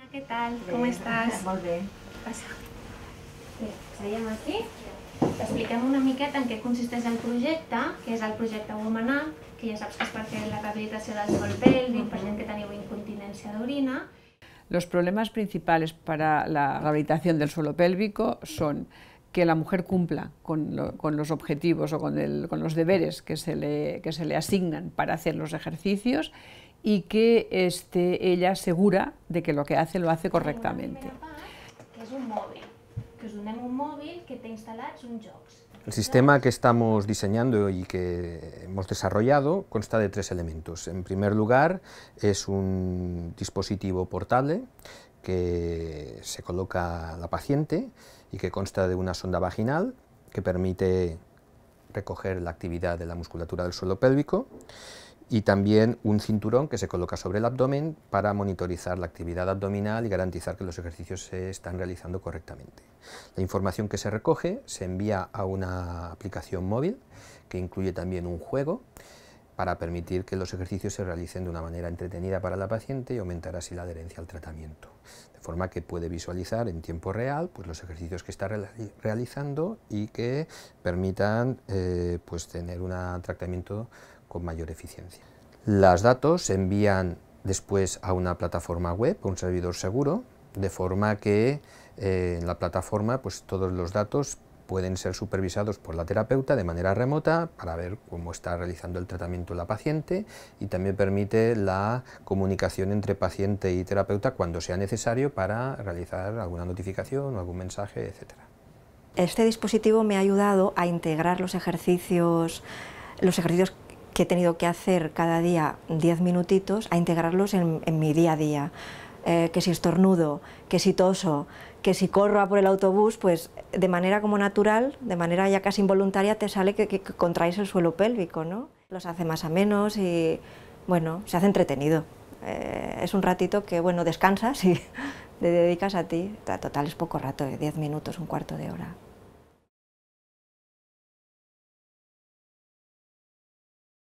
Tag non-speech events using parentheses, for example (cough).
Ah, ¿Qué tal? ¿Cómo estás? (laughs) Muy bien. Eh, se llama así. aquí. una miqueta en qué consiste el proyecto, que es el projecte Up, que ya sabes que es per de la rehabilitació del suelo pélvico per gent que teniu incontinència d'orina. Los problemas principales para la rehabilitación del suelo pélvico son que la mujer cumpla con, los objetivos o con, con los deberes que se, le, que se le asignan para hacer los ejercicios y que esté ella asegura de que lo que hace lo hace correctamente. El sistema que estamos diseñando y que hemos desarrollado consta de tres elementos. En primer lugar, es un dispositivo portable que se coloca a la paciente y que consta de una sonda vaginal que permite recoger la actividad de la musculatura del suelo pélvico y también un cinturón que se coloca sobre el abdomen para monitorizar la actividad abdominal y garantizar que los ejercicios se están realizando correctamente. La información que se recoge se envía a una aplicación móvil que incluye también un juego para permitir que los ejercicios se realicen de una manera entretenida para la paciente y aumentar así la adherencia al tratamiento. De forma que puede visualizar en tiempo real pues, los ejercicios que está realizando y que permitan eh, pues, tener un tratamiento con mayor eficiencia. Las datos se envían después a una plataforma web, un servidor seguro, de forma que eh, en la plataforma pues, todos los datos pueden ser supervisados por la terapeuta de manera remota para ver cómo está realizando el tratamiento la paciente y también permite la comunicación entre paciente y terapeuta cuando sea necesario para realizar alguna notificación o algún mensaje, etc. Este dispositivo me ha ayudado a integrar los ejercicios, los ejercicios que he tenido que hacer cada día 10 minutitos, a integrarlos en, mi día a día. Eh, que si estornudo, que si toso, que si corro a por el autobús, pues de manera como natural, de manera ya casi involuntaria, te sale que, que, contraes el suelo pélvico, ¿no? Los hace más a menos y, bueno, se hace entretenido. Eh, es un ratito que, bueno, descansas y (laughs) te dedicas a ti. Total es poco rato, 10 eh, minutos, un cuarto de hora.